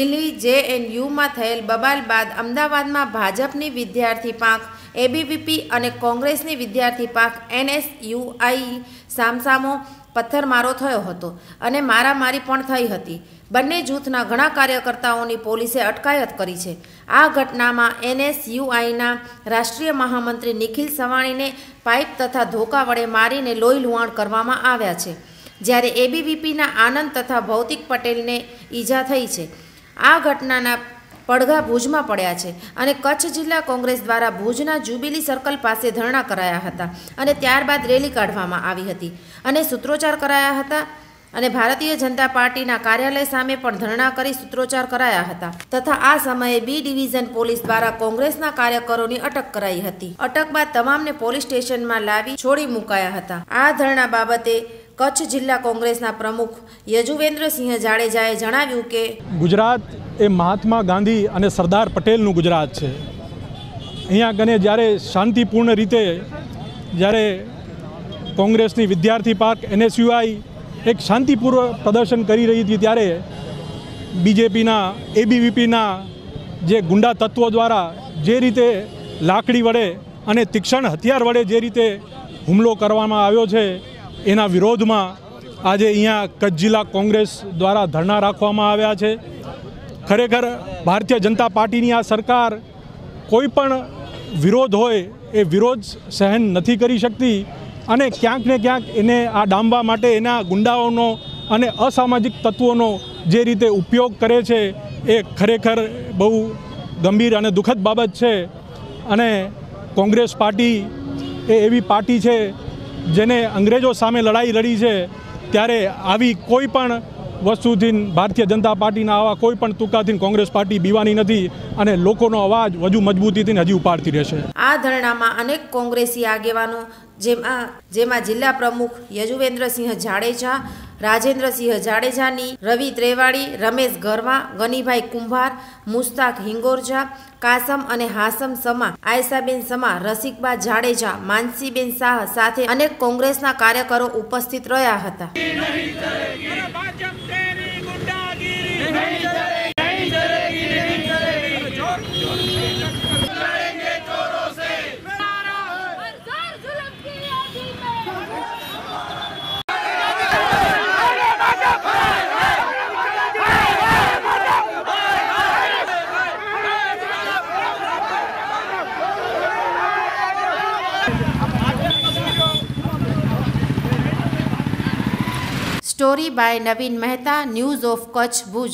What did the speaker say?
દિલ્હી જેએનયુમાં થયેલ બબાલ બાદ અમદાવાદમાં ભાજપની વિદ્યાર્થી પાંખ એબીવીપી અને કોંગ્રેસની વિદ્યાર્થી પાંખ એનએસયુઆઈ સામસામો પથ્થરમારો થયો હતો અને મારામારી પણ થઈ હતી બંને જૂથના ઘણા કાર્યકર્તાઓની પોલીસે અટકાયત કરી છે આ ઘટનામાં એનએસયુઆઈના રાષ્ટ્રીય મહામંત્રી નિખિલ સવાણીને પાઇપ તથા ધોકા વડે મારીને લોહી લુહાણ કરવામાં આવ્યા છે જ્યારે એબીવીપીના આનંદ તથા ભૌતિક પટેલને ઈજા થઈ છે આ ઘટનાના પડઘા ભુજમાં પડ્યા છે અને કચ્છ જિલ્લા કોંગ્રેસ દ્વારા ભુજના જુબિલી સર્કલ પાસે ધરણા કરાયા હતા અને ત્યારબાદ રેલી કાઢવામાં આવી હતી અને સૂત્રોચ્ચાર કરાયા હતા અને ભારતીય જનતા પાર્ટીના કાર્યાલય સામે પણ ધરણા કરી સૂત્રોચ્ચાર કરાયા હતા તથા આ સમયે બી ડિવિઝન પોલીસ દ્વારા કોંગ્રેસના કાર્યકરોની અટક કરાઈ હતી અટક બાદ તમામને પોલીસ સ્ટેશનમાં લાવી છોડી મુકાયા હતા આ ધરણા બાબતે કચ્છ જિલ્લા કોંગ્રેસના પ્રમુખ યજુવેન્દ્રસિંહ જાડેજાએ જણાવ્યું કે ગુજરાત એ મહાત્મા ગાંધી અને સરદાર પટેલનું ગુજરાત છે અહીંયા ગને જ્યારે શાંતિપૂર્ણ રીતે જ્યારે કોંગ્રેસની વિદ્યાર્થી પાર્ક એનએસયુઆઈ એક શાંતિપૂર્વક પ્રદર્શન કરી રહી હતી ત્યારે બીજેપીના એબીવીપીના જે ગુંડા તત્વો દ્વારા જે રીતે લાકડી વડે અને તીક્ષણ હથિયાર વડે જે રીતે હુમલો કરવામાં આવ્યો છે એના વિરોધમાં આજે અહીંયા કચ્છ જિલ્લા કોંગ્રેસ દ્વારા ધરણા રાખવામાં આવ્યા છે ખરેખર ભારતીય જનતા પાર્ટીની આ સરકાર કોઈ પણ વિરોધ હોય એ વિરોધ સહન નથી કરી શકતી અને ક્યાંક ને ક્યાંક એને આ ડામવા માટે એના ગુંડાઓનો અને અસામાજિક તત્વોનો જે રીતે ઉપયોગ કરે છે એ ખરેખર બહુ ગંભીર અને દુઃખદ બાબત છે અને કોંગ્રેસ પાર્ટી એ એવી પાર્ટી છે જેને અંગ્રેજો સામે લડાઈ લડી છે ત્યારે આવી કોઈ પણ વસ્તુથી ભારતીય જનતા પાર્ટીના આવા કોઈ પણ તુકાથી કોંગ્રેસ પાર્ટી બીવાની નથી અને લોકોનો અવાજ વધુ મજબૂતીથી હજી ઉપાડતી રહેશે આ ધરણામાં અનેક કોંગ્રેસી આગેવાનો જેમાં જેમાં જિલ્લા પ્રમુખ યજુવેન્દ્રસિંહ જાડેજા રાજેન્દ્રસિંહ જાડેજાની રવિ ત્રેવાડી રમેશ ગરવા ગનીભાઈ કુંભાર મુસ્તાક હિંગોરજા કાસમ અને હાસમ સમા આયસાબેન સમા રસિકબા જાડેજા માનસીબેન શાહ સાથે અનેક કોંગ્રેસના કાર્યકરો ઉપસ્થિત રહ્યા હતા story by Naveen Mehta news of Kutch Bhuj